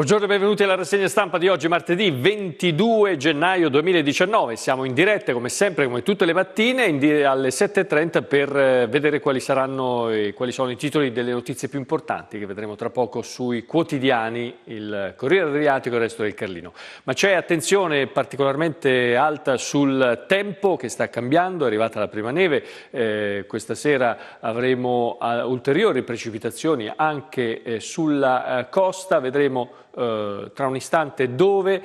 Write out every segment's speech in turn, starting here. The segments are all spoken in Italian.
Buongiorno e benvenuti alla rassegna stampa di oggi, martedì 22 gennaio 2019. Siamo in diretta, come sempre, come tutte le mattine, alle 7.30 per eh, vedere quali, saranno, quali sono i titoli delle notizie più importanti che vedremo tra poco sui quotidiani, il Corriere Adriatico e il resto del Carlino. Ma c'è attenzione particolarmente alta sul tempo che sta cambiando, è arrivata la prima neve, eh, questa sera avremo uh, ulteriori precipitazioni anche eh, sulla uh, costa, vedremo eh, tra un istante dove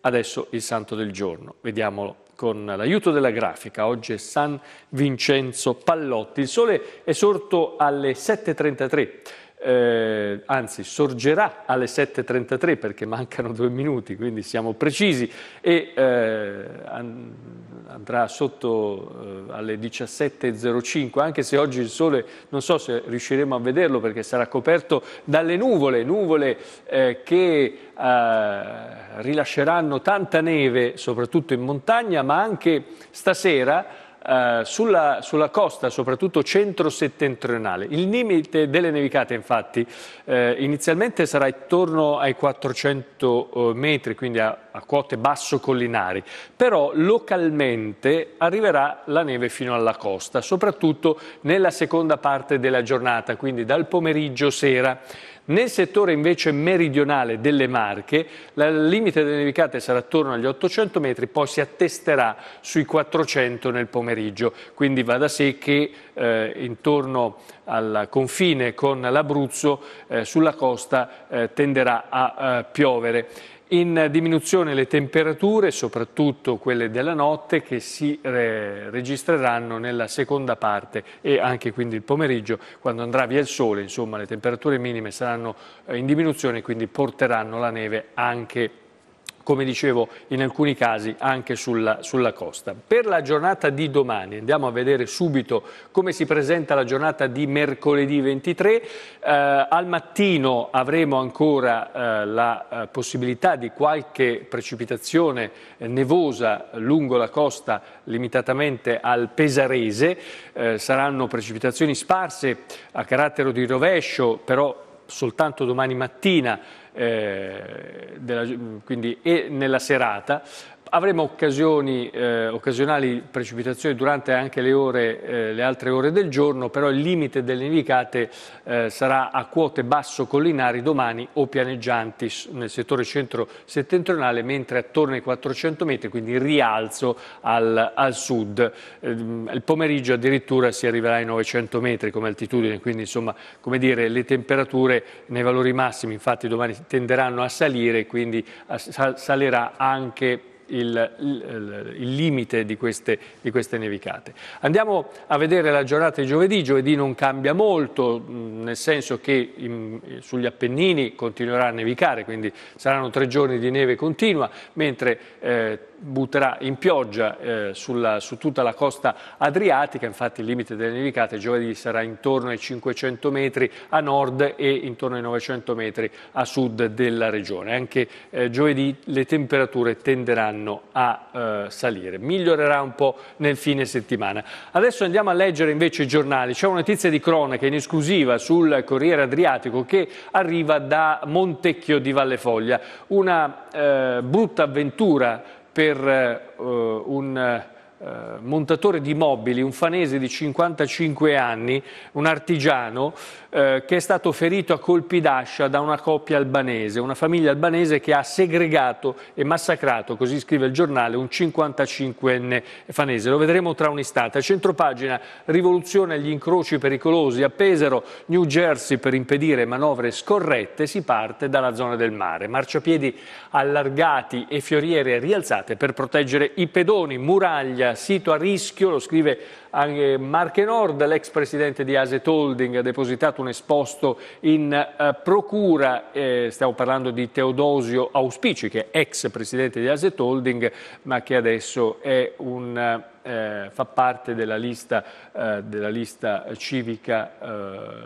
adesso il santo del giorno. Vediamolo con l'aiuto della grafica. Oggi è San Vincenzo Pallotti. Il sole è sorto alle 7.33 eh, anzi sorgerà alle 7.33 perché mancano due minuti, quindi siamo precisi, e eh, andrà sotto eh, alle 17.05, anche se oggi il sole non so se riusciremo a vederlo perché sarà coperto dalle nuvole, nuvole eh, che eh, rilasceranno tanta neve, soprattutto in montagna, ma anche stasera eh, sulla, sulla, costa, soprattutto centro-settentrionale. Il limite delle nevicate, infatti, eh, inizialmente sarà intorno ai 400 eh, metri, quindi a, a quote basso-collinari, però localmente arriverà la neve fino alla costa, soprattutto nella seconda parte della giornata, quindi dal pomeriggio sera. Nel settore invece meridionale delle Marche il limite delle nevicate sarà attorno agli 800 metri, poi si attesterà sui 400 nel pomeriggio, quindi va da sé che eh, intorno al confine con l'Abruzzo eh, sulla costa eh, tenderà a eh, piovere. In diminuzione le temperature, soprattutto quelle della notte, che si re registreranno nella seconda parte e anche quindi il pomeriggio, quando andrà via il sole, insomma le temperature minime saranno eh, in diminuzione, e quindi porteranno la neve anche come dicevo in alcuni casi anche sulla, sulla costa. Per la giornata di domani andiamo a vedere subito come si presenta la giornata di mercoledì 23. Eh, al mattino avremo ancora eh, la eh, possibilità di qualche precipitazione eh, nevosa lungo la costa limitatamente al Pesarese. Eh, saranno precipitazioni sparse a carattere di rovescio, però soltanto domani mattina, eh, della, quindi, e nella serata, Avremo occasioni, eh, occasionali precipitazioni durante anche le, ore, eh, le, altre ore del giorno, però il limite delle nevicate eh, sarà a quote basso collinari domani o pianeggianti nel settore centro-settentrionale, mentre attorno ai 400 metri, quindi rialzo al, al sud. Ehm, il pomeriggio addirittura si arriverà ai 900 metri come altitudine, quindi insomma, come dire, le temperature nei valori massimi infatti domani tenderanno a salire, quindi a, sal, salirà anche il, il, il limite di queste, di queste, nevicate. Andiamo a vedere la giornata di giovedì, giovedì non cambia molto, nel senso che in, sugli Appennini continuerà a nevicare, quindi saranno tre giorni di neve continua, mentre eh, butterà in pioggia eh, sulla, su tutta la costa adriatica, infatti il limite delle nevicate giovedì sarà intorno ai 500 metri a nord e intorno ai 900 metri a sud della regione. Anche eh, giovedì le temperature tenderanno a eh, salire, migliorerà un po' nel fine settimana. Adesso andiamo a leggere invece i giornali, c'è una notizia di cronaca in esclusiva sul Corriere Adriatico che arriva da Montecchio di Vallefoglia, una eh, brutta avventura per eh, un eh, montatore di mobili, un fanese di 55 anni, un artigiano, eh, che è stato ferito a colpi d'ascia da una coppia albanese, una famiglia albanese che ha segregato e massacrato, così scrive il giornale, un 55enne fanese. Lo vedremo tra un istante. A centropagina, rivoluzione agli incroci pericolosi, a Pesaro, New Jersey per impedire manovre scorrette, si parte dalla zona del mare. Marciapiedi allargati e fioriere rialzate per proteggere i pedoni, muraglia, sito a rischio, lo scrive anche Marche Nord, l'ex presidente di Aset Holding ha depositato un esposto in eh, procura, eh, stiamo parlando di Teodosio Auspici che è ex presidente di Aset Holding ma che adesso un, eh, fa parte della lista, eh, della lista civica eh,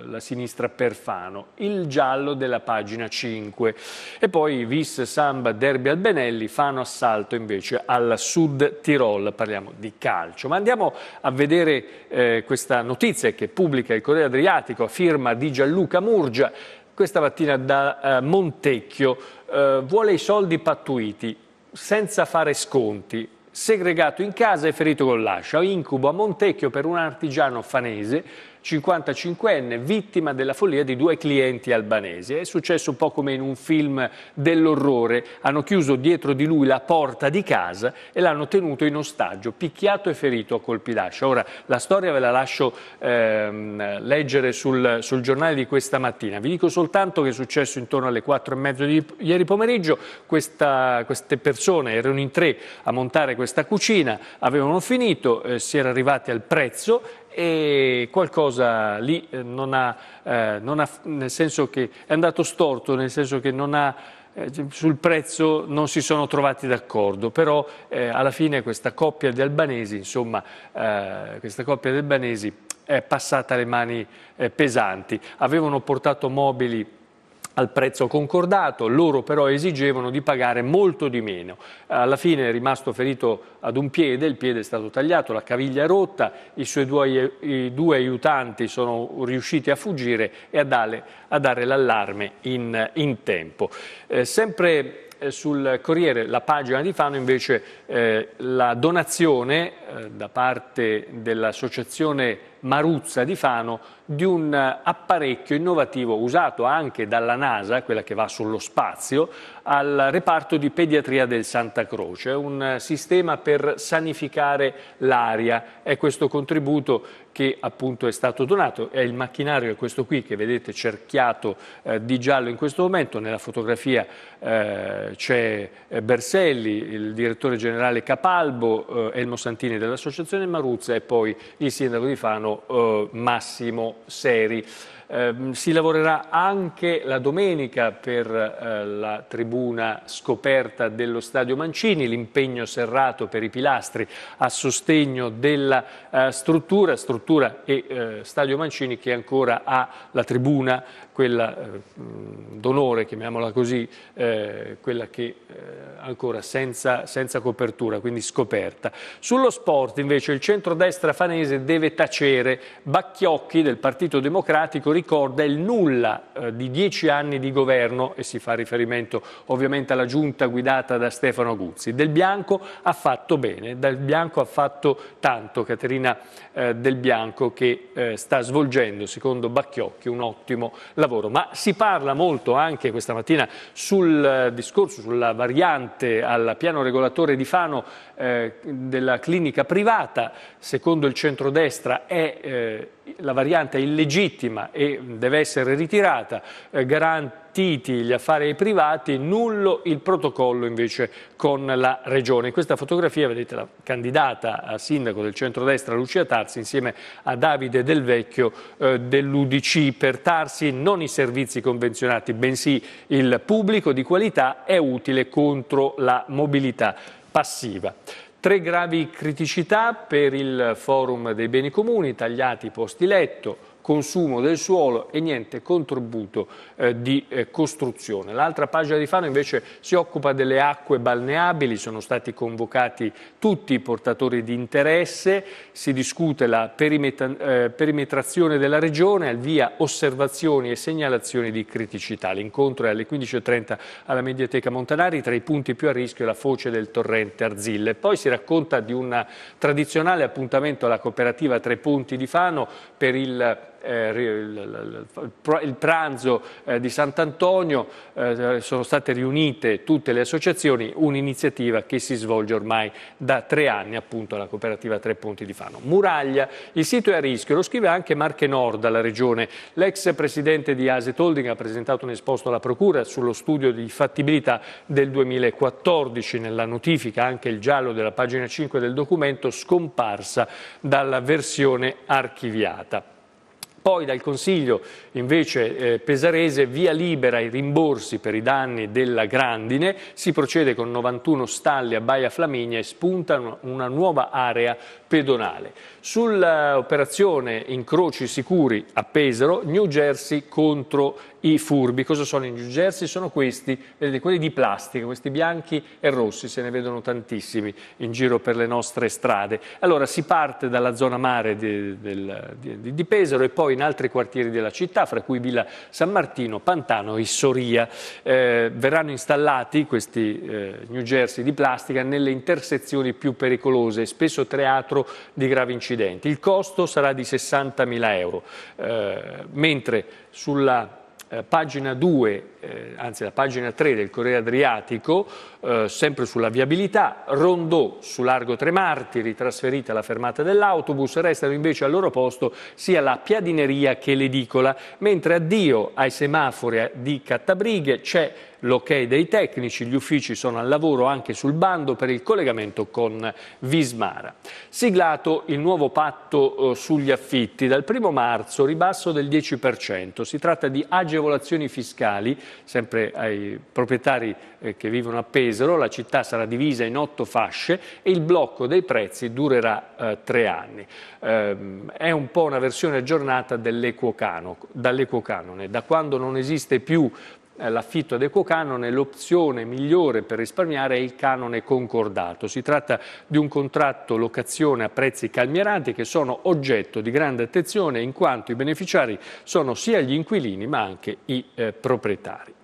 La Sinistra Perfano, il giallo della pagina 5 e poi Vis, Samba, Derby Albenelli Benelli fanno assalto invece al Sud Tirol, parliamo di calcio ma andiamo a vedere vedere eh, questa notizia che pubblica il Corriere Adriatico a firma di Gianluca Murgia, questa mattina da eh, Montecchio, eh, vuole i soldi pattuiti senza fare sconti, segregato in casa e ferito con l'ascia, incubo a Montecchio per un artigiano fanese 55enne, vittima della follia di due clienti albanesi. È successo un po' come in un film dell'orrore. Hanno chiuso dietro di lui la porta di casa e l'hanno tenuto in ostaggio, picchiato e ferito a colpi d'ascia. Ora, la storia ve la lascio ehm, leggere sul, sul, giornale di questa mattina. Vi dico soltanto che è successo intorno alle 4 e mezzo di ieri pomeriggio. Questa, queste persone erano in tre a montare questa cucina, avevano finito, eh, si era arrivati al prezzo e qualcosa lì eh, non ha, eh, non ha, nel senso che è andato storto, nel senso che non ha eh, cioè, sul prezzo non si sono trovati d'accordo, però eh, alla fine questa coppia di albanesi, insomma, eh, questa coppia di albanesi è passata alle mani eh, pesanti. Avevano portato mobili al prezzo concordato, loro però esigevano di pagare molto di meno. Alla fine è rimasto ferito ad un piede, il piede è stato tagliato, la caviglia è rotta, i suoi due, i due aiutanti sono riusciti a fuggire e a dare, dare l'allarme in, in, tempo. Eh, sempre eh, sul Corriere, la pagina di Fano, invece eh, la donazione eh, da parte dell'associazione Maruzza di Fano di un eh, apparecchio innovativo usato anche dalla NASA, quella che va sullo spazio, al reparto di pediatria del Santa Croce, un eh, sistema per sanificare l'aria. È questo contributo che appunto è stato donato, è il macchinario, è questo qui che vedete cerchiato eh, di giallo in questo momento, nella fotografia eh, c'è eh, Berselli, il direttore generale Capalbo, eh, Elmo Santini dell'associazione Maruzza e poi il sindaco di Fano eh, massimo Seri. Ehm, si lavorerà anche la domenica per eh, la tribuna scoperta dello Stadio Mancini, l'impegno serrato per i pilastri a sostegno della eh, struttura, struttura e eh, Stadio Mancini che ancora ha la tribuna, quella eh, d'onore, chiamiamola così, eh, quella che ancora senza, senza copertura, quindi scoperta. Sullo sport invece il centrodestra fanese deve tacere. Bacchiocchi del Partito Democratico ricorda il nulla eh, di dieci anni di governo, e si fa riferimento ovviamente alla giunta guidata da Stefano Guzzi. Del Bianco ha fatto bene, Del Bianco ha fatto tanto, Caterina eh, Del Bianco che eh, sta svolgendo, secondo Bacchiocchi, un ottimo lavoro. Ma si parla molto anche questa mattina sul eh, discorso, sulla variante al piano regolatore di Fano eh, della clinica privata, secondo il centrodestra è eh, la variante illegittima e deve essere ritirata, eh, garantiti gli affari privati, nullo il protocollo invece con la Regione. In questa fotografia vedete la candidata a sindaco del centrodestra Lucia Tarsi insieme a Davide Del Vecchio eh, dell'Udc. Per Tarsi non i servizi convenzionati, bensì il pubblico di qualità è utile contro la mobilità passiva. Tre gravi criticità per il forum dei beni comuni, tagliati i posti letto, consumo del suolo e niente contributo eh, di eh, costruzione. L'altra pagina di Fano invece si occupa delle acque balneabili, sono stati convocati tutti i portatori di interesse, si discute la perimetra eh, perimetrazione della regione, al via osservazioni e segnalazioni di criticità. L'incontro è alle 15.30 alla Mediateca Montanari, tra i punti più a rischio è la foce del torrente Arzille. Poi si racconta di un tradizionale appuntamento alla cooperativa Tre Punti di Fano per il eh, il pranzo eh, di Sant'Antonio, eh, sono state riunite tutte le associazioni, un'iniziativa che si svolge ormai da tre anni appunto alla cooperativa Tre Ponti di Fano. Muraglia, il sito è a rischio, lo scrive anche Marche Nord alla regione. L'ex presidente di Aset Holding ha presentato un esposto alla procura sullo studio di fattibilità del 2014. Nella notifica anche il giallo della pagina 5 del documento scomparsa dalla versione archiviata. Poi dal Consiglio invece eh, pesarese via libera i rimborsi per i danni della grandine, si procede con 91 stalli a Baia Flaminia e spunta una nuova area pedonale. Sull'operazione incroci sicuri a Pesaro, New Jersey contro i furbi. Cosa sono i New Jersey? Sono questi, vedete, quelli di plastica, questi bianchi e rossi, se ne vedono tantissimi in giro per le nostre strade. Allora si parte dalla zona mare di, del, di, di Pesaro e poi in altri quartieri della città, fra cui Villa San Martino, Pantano e Soria. Eh, verranno installati questi eh, New Jersey di plastica nelle intersezioni più pericolose, spesso teatro caso di gravi incidenti. Il costo sarà di 60.000 euro, eh, mentre sulla eh, pagina 2, eh, anzi la pagina 3 del Corriere Adriatico, eh, sempre sulla viabilità, rondò su Largo Tre Martiri, trasferita alla fermata dell'autobus, restano invece al loro posto sia la piadineria che l'edicola, mentre addio ai semafori di Cattabrighe c'è l'ok dei tecnici, gli uffici sono al lavoro anche sul bando per il collegamento con Vismara. Siglato il nuovo patto eh, sugli affitti, dal 1 marzo ribasso del 10%, si tratta di agevolazioni fiscali, sempre ai proprietari eh, che vivono a Pesaro, la città sarà divisa in otto fasce e il blocco dei prezzi durerà eh, tre anni. Ehm, è un po' una versione aggiornata dell'equo canone, da quando non esiste più eh, l'affitto ad ecocanone, l'opzione migliore per risparmiare è il canone concordato. Si tratta di un contratto locazione a prezzi calmierati che sono oggetto di grande attenzione in quanto i beneficiari sono sia gli inquilini ma anche i eh, proprietari.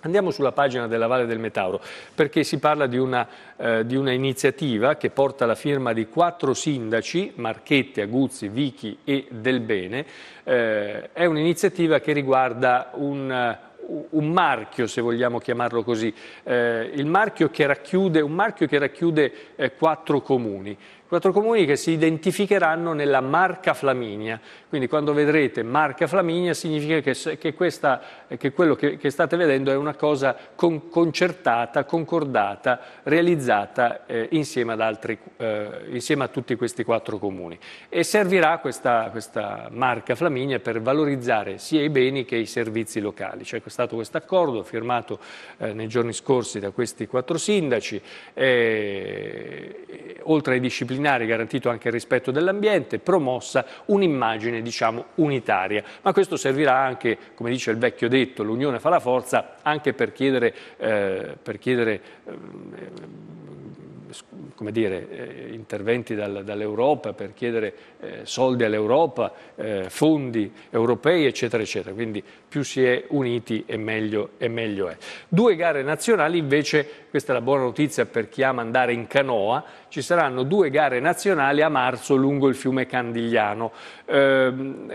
Andiamo sulla pagina della Valle del Metauro perché si parla di una, eh, di una, iniziativa che porta la firma di quattro sindaci, Marchetti, Aguzzi, Vichi e Del Bene. Eh, è un'iniziativa che riguarda un un marchio, se vogliamo chiamarlo così, eh, marchio racchiude, un marchio che racchiude eh, quattro comuni, quattro comuni che si identificheranno nella Marca Flaminia, quindi quando vedrete marca Flaminia significa che, che, questa, che quello che, che, state vedendo è una cosa con, concertata, concordata, realizzata eh, insieme, altri, eh, insieme, a tutti questi quattro comuni. E servirà questa, questa, marca Flaminia per valorizzare sia i beni che i servizi locali. C'è cioè, stato questo accordo firmato eh, nei giorni scorsi da questi quattro sindaci, oltre ai disciplinari garantito anche il rispetto dell'ambiente, promossa un'immagine diciamo unitaria. Ma questo servirà anche, come dice il vecchio detto, l'unione fa la forza, anche per chiedere, eh, per chiedere ehm, eh, dire, eh, interventi dal, dall'Europa, per chiedere eh, soldi all'Europa, eh, fondi europei, eccetera, eccetera. Quindi più si è uniti e meglio, e meglio è. Due gare nazionali invece, questa è la buona notizia per chi ama andare in canoa, ci saranno due gare nazionali a marzo lungo il fiume Candigliano. Ehm,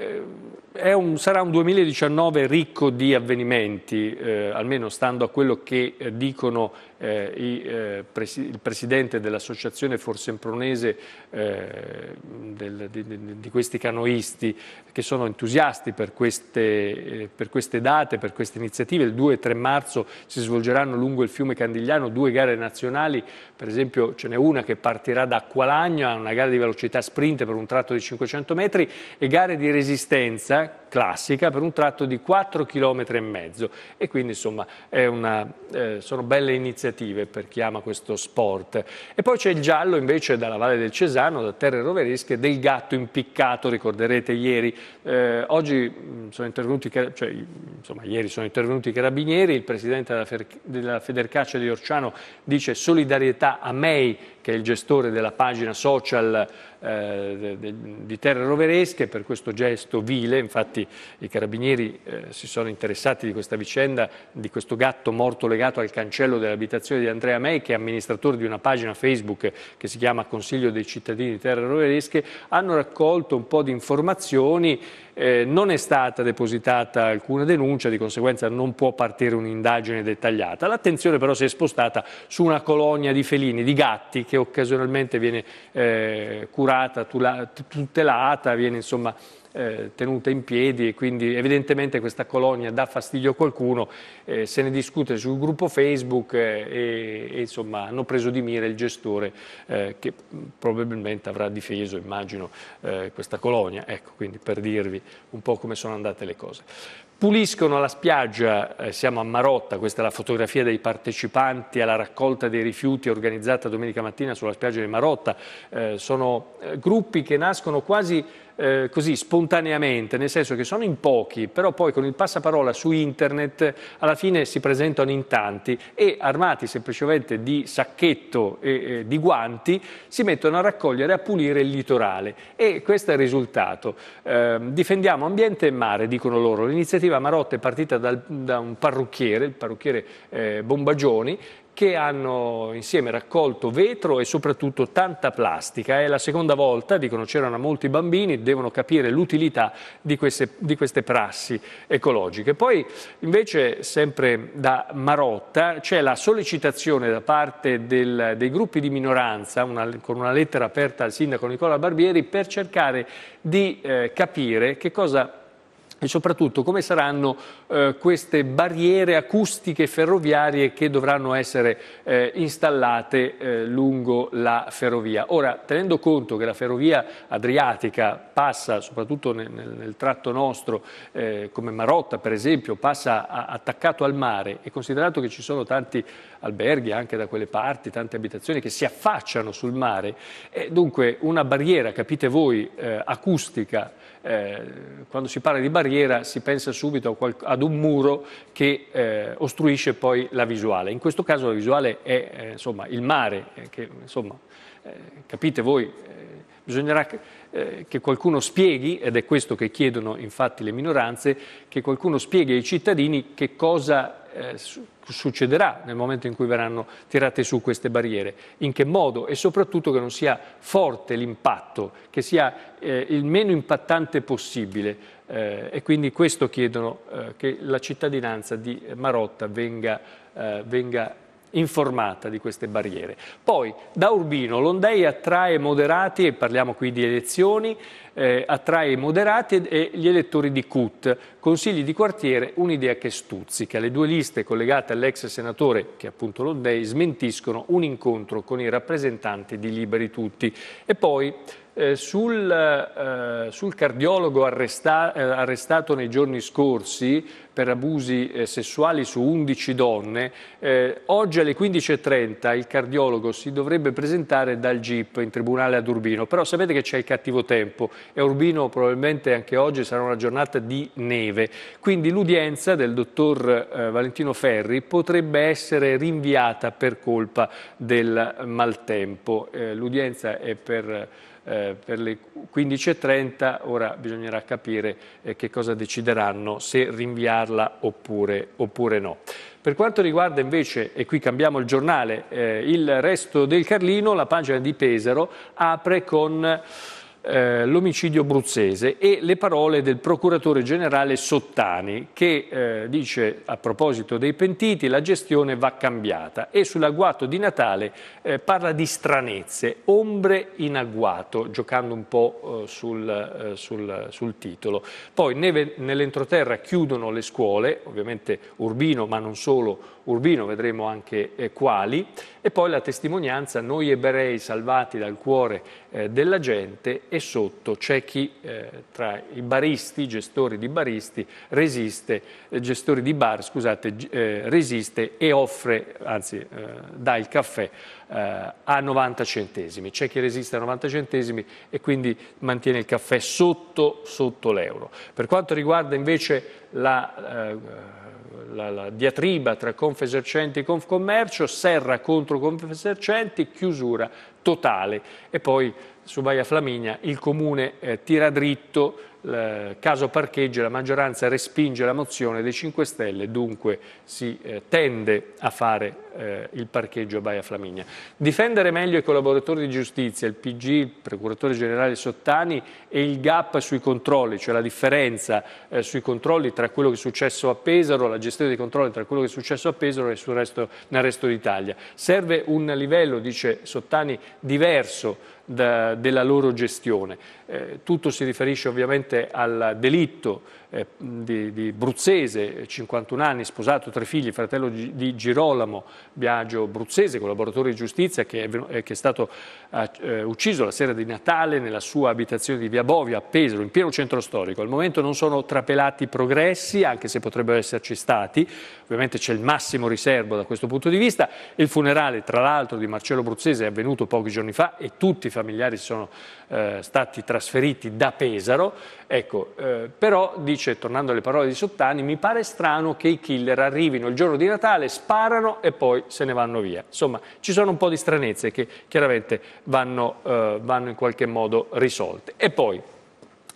eh, un, sarà un 2019 ricco di avvenimenti, eh, almeno stando a quello che eh, dicono eh, i, eh, presi, il presidente dell'associazione forsempronese eh, del, di, di, di, questi canoisti che sono entusiasti per queste, per queste date, per queste iniziative. Il 2 e 3 marzo si svolgeranno lungo il fiume Candigliano due gare nazionali, per esempio ce n'è una che parte partirà da Acqualagna, una gara di velocità sprint per un tratto di 500 metri e gare di resistenza classica per un tratto di 4 km e mezzo. E quindi insomma una, eh, sono belle iniziative per chi ama questo sport. E poi c'è il giallo invece dalla Valle del Cesano, da Terre Roveresche, del gatto impiccato, ricorderete ieri. Eh, oggi mm, sono intervenuti, cioè, insomma, ieri sono intervenuti i carabinieri, il presidente della, Fer- della Federcaccia di Orciano dice solidarietà a May che è il gestore della pagina social eh, di terre roveresche per questo gesto vile, infatti i carabinieri eh, si sono interessati di questa vicenda, di questo gatto morto legato al cancello dell'abitazione di Andrea May, che è amministratore di una pagina Facebook che si chiama Consiglio dei cittadini di terre roveresche, hanno raccolto un po' di informazioni eh, non è stata depositata alcuna denuncia, di conseguenza non può partire un'indagine dettagliata. L'attenzione però si è spostata su una colonia di felini, di gatti, che occasionalmente viene eh, curata curata, tutelata, viene insomma eh, tenuta in piedi e quindi evidentemente questa colonia dà fastidio a qualcuno, eh, se ne discute sul gruppo Facebook eh, e, e, insomma hanno preso di mira il gestore eh, che probabilmente avrà difeso, immagino, eh, questa colonia, ecco quindi per dirvi un po' come sono andate le cose puliscono la spiaggia, eh, siamo a Marotta, questa è la fotografia dei partecipanti alla raccolta dei rifiuti organizzata domenica mattina sulla spiaggia di Marotta, eh, sono eh, gruppi che nascono quasi eh, così spontaneamente, nel senso che sono in pochi, però poi con il passaparola su internet alla fine si presentano in tanti e armati semplicemente di sacchetto e eh, di guanti si mettono a raccogliere e a pulire il litorale e questo è il risultato. Eh, difendiamo ambiente e mare, dicono loro, l'iniziativa l'iniziativa Marotta è partita dal, da un parrucchiere, il parrucchiere eh, Bombagioni, che hanno insieme raccolto vetro e soprattutto tanta plastica. È la seconda volta, dicono c'erano molti bambini, devono capire l'utilità di, di queste, prassi ecologiche. Poi invece sempre da Marotta c'è la sollecitazione da parte del, dei gruppi di minoranza, una, con una lettera aperta al sindaco Nicola Barbieri, per cercare di eh, capire che cosa e soprattutto come saranno eh, queste barriere acustiche ferroviarie che dovranno essere eh, installate eh, lungo la ferrovia. Ora, tenendo conto che la ferrovia adriatica passa, soprattutto nel, nel tratto nostro, eh, come Marotta per esempio, passa a, attaccato al mare e considerato che ci sono tanti alberghi anche da quelle parti, tante abitazioni che si affacciano sul mare, eh, dunque una barriera, capite voi, eh, acustica eh, quando si parla di barriera si pensa subito ad un muro che eh, ostruisce poi la visuale. In questo caso la visuale è eh, insomma, il mare, eh, che insomma, eh, capite voi, bisognerà che qualcuno spieghi, ed è questo che chiedono infatti le minoranze, che qualcuno spieghi ai cittadini che cosa eh, succederà nel momento in cui verranno tirate su queste barriere, in che modo e soprattutto che non sia forte l'impatto, che sia eh, il meno impattante possibile eh, e quindi questo chiedono eh, che la cittadinanza di Marotta venga, eh, venga informata di queste barriere. Poi da Urbino l'Ondei attrae moderati, e parliamo qui di elezioni, eh, attrae i moderati e gli elettori di CUT, consigli di quartiere, un'idea che stuzzica. Le due liste collegate all'ex senatore, che è appunto l'Ondei, smentiscono un incontro con i rappresentanti di Liberi Tutti. E poi eh, sul, eh, sul, cardiologo arresta, eh, arrestato nei giorni scorsi per abusi eh, sessuali su 11 donne, eh, oggi alle 15.30 il cardiologo si dovrebbe presentare dal GIP in tribunale ad Urbino, però sapete che c'è il cattivo tempo e Urbino probabilmente anche oggi sarà una giornata di neve, quindi l'udienza del dottor eh, Valentino Ferri potrebbe essere rinviata per colpa del maltempo. l'udienza è per eh, per le 15.30, ora bisognerà capire eh, che cosa decideranno, se rinviarla oppure, oppure no. Per quanto riguarda invece, e qui cambiamo il giornale, eh, il resto del Carlino, la pagina di Pesaro apre con eh, l'omicidio bruzzese e le parole del procuratore generale Sottani che eh, dice a proposito dei pentiti la gestione va cambiata e sull'agguato di Natale eh, parla di stranezze, ombre in agguato, giocando un po' eh, sul, eh, sul, sul, titolo. Poi nell'entroterra chiudono le scuole, ovviamente Urbino ma non solo Urbino, vedremo anche eh, quali, e poi la testimonianza noi ebrei salvati dal cuore della gente e sotto c'è chi eh, tra i baristi, gestori di baristi, resiste, eh, gestori di bar, scusate, eh, resiste e offre, anzi eh, dà il caffè eh, a 90 centesimi. C'è chi resiste a 90 centesimi e quindi mantiene il caffè sotto, sotto l'euro. Per quanto riguarda invece la... Eh, la, la, diatriba tra Confesercenti e Confcommercio, serra contro Confesercenti, chiusura totale e poi su Baia Flaminia il comune eh, tira dritto, eh, caso parcheggio, la maggioranza respinge la mozione dei 5 Stelle, dunque si eh, tende a fare eh, il parcheggio a Baia Flaminia. Difendere meglio i collaboratori di giustizia, il PG, il procuratore generale Sottani e il gap sui controlli, cioè la differenza eh, sui controlli tra quello che è successo a Pesaro, la gestione dei controlli tra quello che è successo a Pesaro e sul resto, nel resto d'Italia. Serve un livello, dice Sottani, diverso da, della loro gestione. Eh, tutto si riferisce ovviamente al delitto eh, di, di, Bruzzese, 51 anni, sposato, tre figli, fratello di Girolamo Biagio Bruzzese, collaboratore di giustizia che è, eh, che è stato eh, eh, ucciso la sera di Natale nella sua abitazione di Via Bovia a Pesaro, in pieno centro storico. Al momento non sono trapelati progressi, anche se potrebbero esserci stati, ovviamente c'è il massimo riservo da questo punto di vista. Il funerale, tra l'altro, di Marcello Bruzzese è avvenuto pochi giorni fa e tutti i familiari sono eh, stati trasferiti da Pesaro Ecco, eh, però dice, tornando alle parole di Sottani, mi pare strano che i killer arrivino il giorno di Natale, sparano e poi se ne vanno via. Insomma, ci sono un po' di stranezze che chiaramente vanno, eh, vanno in qualche modo risolte. E poi,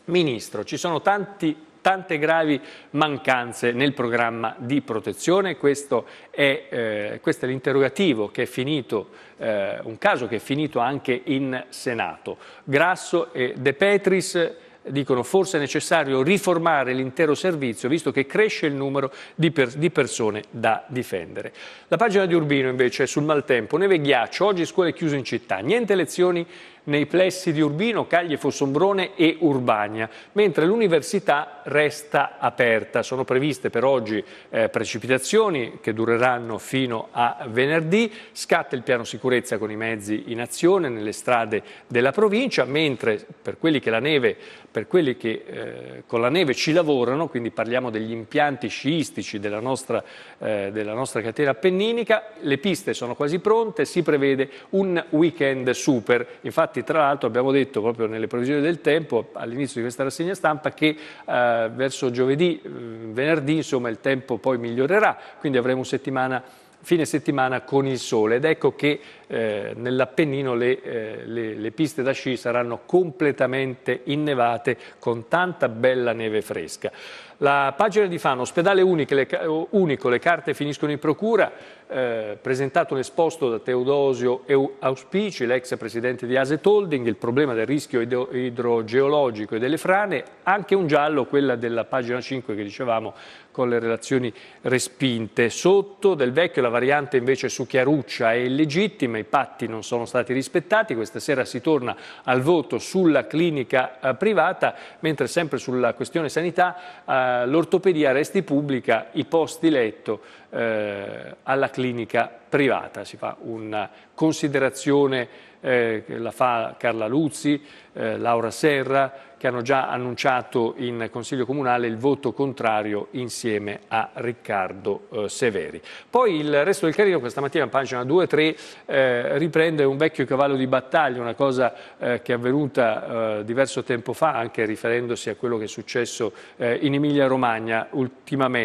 Ministro, ci sono tanti tante gravi mancanze nel programma di protezione. Questo è, eh, questo è l'interrogativo che è finito, eh, un caso che è finito anche in Senato. Grasso e De Petris dicono forse è necessario riformare l'intero servizio visto che cresce il numero di, per, di, persone da difendere. La pagina di Urbino invece è sul maltempo, neve e ghiaccio, oggi scuole chiuse in città, niente lezioni nei plessi di Urbino, Caglie, Fossombrone e Urbania, mentre l'università resta aperta. Sono previste per oggi eh, precipitazioni che dureranno fino a venerdì, scatta il piano sicurezza con i mezzi in azione nelle strade della provincia, mentre per quelli che, la neve, per quelli che eh, con la neve ci lavorano, quindi parliamo degli impianti sciistici della nostra, eh, della nostra catena appenninica, le piste sono quasi pronte, si prevede un weekend super. Infatti Infatti, tra l'altro, abbiamo detto proprio nelle previsioni del tempo, all'inizio di questa rassegna stampa, che eh, verso giovedì, mm, venerdì, insomma, il tempo poi migliorerà, quindi avremo settimana fine settimana con il sole ed ecco che eh, nell'Appennino le, eh, le, le, piste da sci saranno completamente innevate con tanta bella neve fresca. La pagina di Fano, ospedale unico, le carte finiscono in procura, eh, presentato un esposto da Teodosio Auspici, l'ex presidente di Aset Holding, il problema del rischio idrogeologico e delle frane, anche un giallo, quella della pagina 5 che dicevamo con le relazioni respinte. Sotto del vecchio la variante invece su Chiaruccia è illegittima, i patti non sono stati rispettati, questa sera si torna al voto sulla clinica eh, privata, mentre sempre sulla questione sanità eh, eh, l'ortopedia resti pubblica, i posti letto eh, alla clinica privata. Si fa una considerazione eh, la fa Carla Luzzi, eh, Laura Serra, che hanno già annunciato in Consiglio Comunale il voto contrario insieme a Riccardo eh, Severi. Poi il resto del carino questa mattina pagina 2-3 eh, riprende un vecchio cavallo di battaglia, una cosa eh, che è avvenuta eh, diverso tempo fa, anche riferendosi a quello che è successo eh, in Emilia-Romagna ultimamente.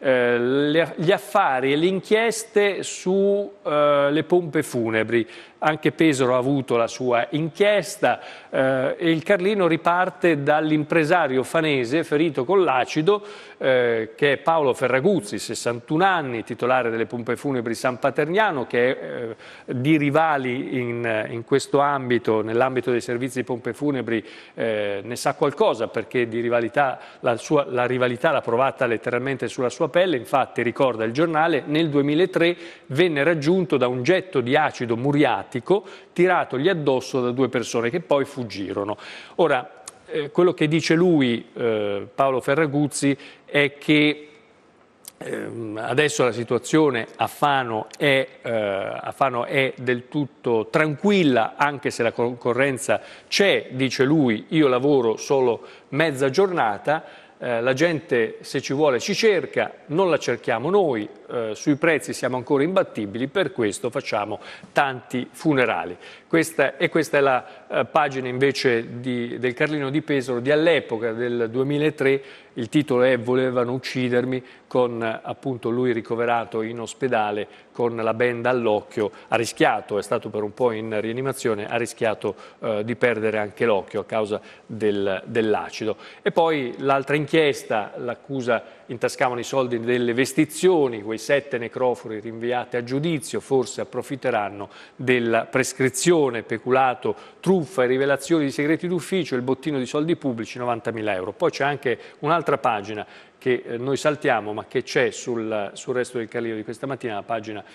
Le, gli affari e le inchieste sulle pompe funebri. Anche Pesaro ha avuto la sua inchiesta, eh, e il Carlino riparte dall'impresario fanese ferito con l'acido eh, che è Paolo Ferraguzzi, 61 anni, titolare delle pompe funebri San Paterniano che è eh, di rivali in, in questo ambito, nell'ambito dei servizi di pompe funebri eh, ne sa qualcosa perché di rivalità, la, sua, la rivalità l'ha provata letteralmente sulla sua pelle, infatti ricorda il giornale, nel 2003 venne raggiunto da un getto di acido muriatico tiratogli addosso da due persone che poi fu fuggirono. Ora, eh, quello che dice lui, eh, Paolo Ferraguzzi, è che ehm, adesso la situazione a Fano, è, eh, a Fano, è, del tutto tranquilla, anche se la concorrenza c'è, dice lui, io lavoro solo mezza giornata, eh, la gente se ci vuole ci cerca, non la cerchiamo noi, eh, sui prezzi siamo ancora imbattibili, per questo facciamo tanti funerali. Questa, e questa è la eh, pagina invece di, del Carlino di Pesaro di all'epoca del 2003, il titolo è Volevano uccidermi, con eh, appunto lui ricoverato in ospedale con la benda all'occhio, ha rischiato, è stato per un po' in rianimazione, ha rischiato eh, di perdere anche l'occhio a causa del, dell'acido. E poi l'altra inchiesta, l'accusa intascavano i soldi delle vestizioni, quei sette necrofori rinviati a giudizio forse approfitteranno della prescrizione, peculato, truffa e rivelazioni di segreti d'ufficio, il bottino di soldi pubblici 90.000 euro. Poi c'è anche un'altra pagina che eh, noi saltiamo ma che c'è sul, sul, resto del Carlino di questa mattina, la, pagina, eh,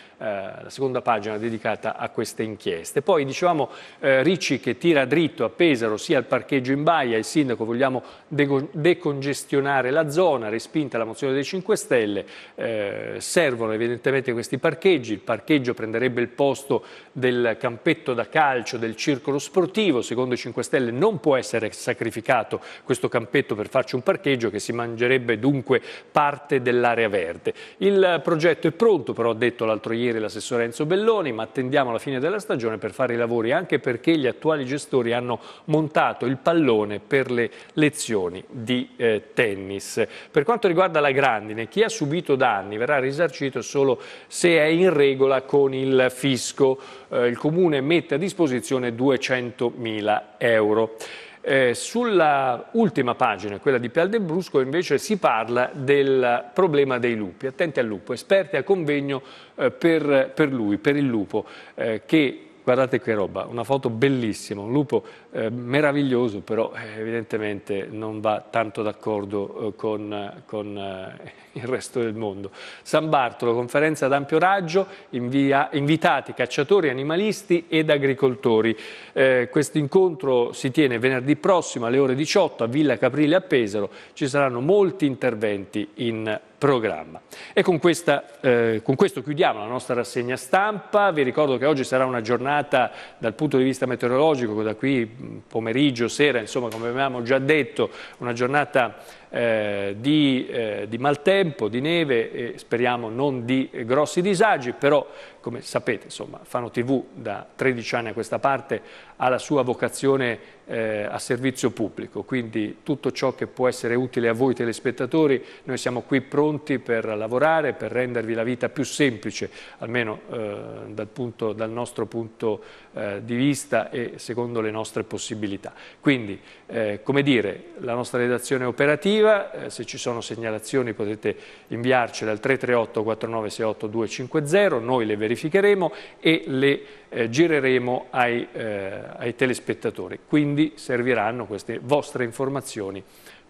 la, seconda pagina dedicata a queste inchieste. Poi dicevamo eh, Ricci che tira dritto a Pesaro sia al parcheggio in Baia, il sindaco vogliamo decongestionare la zona, respinta la mozione dei 5 Stelle, eh, servono evidentemente questi parcheggi, il parcheggio prenderebbe il posto del campetto da calcio del circolo sportivo, secondo i 5 Stelle non può essere sacrificato questo campetto per farci un parcheggio che si mangerebbe due dunque parte dell'area verde. Il progetto è pronto, però ha detto l'altro ieri l'assessore Enzo Belloni, ma attendiamo la fine della stagione per fare i lavori, anche perché gli attuali gestori hanno montato il pallone per le lezioni di eh, tennis. Per quanto riguarda la grandine, chi ha subito danni verrà risarcito solo se è in regola con il fisco. Eh, il Comune mette a disposizione 200.000 euro. Eh, sulla ultima pagina, quella di Pial del Brusco, invece si parla del problema dei lupi. Attenti al lupo, esperti a convegno eh, per, per, lui, per il lupo, eh, che guardate che roba, una foto bellissima, un lupo eh, meraviglioso, però eh, evidentemente non va tanto d'accordo eh, con, con eh, il resto del mondo. San Bartolo, conferenza ad ampio raggio, invia, invitati cacciatori, animalisti ed agricoltori. Eh, questo incontro si tiene venerdì prossimo alle ore 18 a Villa Caprile a Pesaro. Ci saranno molti interventi in programma. E con, questa, eh, con, questo chiudiamo la nostra rassegna stampa. Vi ricordo che oggi sarà una giornata dal punto di vista meteorologico, da qui pomeriggio, sera, insomma come avevamo già detto, una giornata eh, di, eh, di, maltempo, di neve e speriamo non di grossi disagi, però come sapete insomma, Fano TV da 13 anni a questa parte ha la sua vocazione eh, a servizio pubblico, quindi tutto ciò che può essere utile a voi telespettatori, noi siamo qui pronti per lavorare, per rendervi la vita più semplice, almeno eh, dal, punto, dal, nostro punto eh, di vista e secondo le nostre possibilità. Quindi, eh, come dire, la nostra redazione è operativa, eh, se ci sono segnalazioni potete inviarcele al 338 4968 250, noi le verificheremo e le eh, gireremo ai, eh, ai telespettatori. Quindi serviranno queste vostre informazioni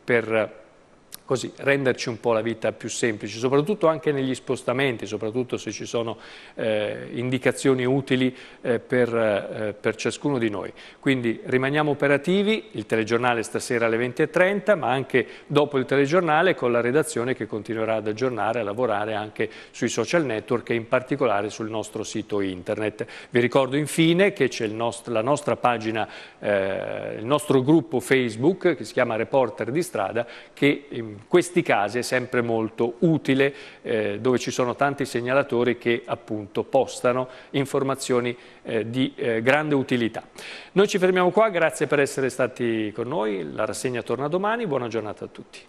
per così renderci un po' la vita più semplice, soprattutto anche negli spostamenti, soprattutto se ci sono eh, indicazioni utili eh, per, eh, per, ciascuno di noi. Quindi rimaniamo operativi, il telegiornale stasera alle 20.30, ma anche dopo il telegiornale con la redazione che continuerà ad aggiornare, a lavorare anche sui social network e in particolare sul nostro sito internet. Vi ricordo infine che c'è la nostra pagina, eh, il nostro gruppo Facebook che si chiama Reporter di strada che in mm, questi casi è sempre molto utile eh, dove ci sono tanti segnalatori che appunto postano informazioni eh, di eh, grande utilità. Noi ci fermiamo qua, grazie per essere stati con noi, la rassegna torna domani, buona giornata a tutti.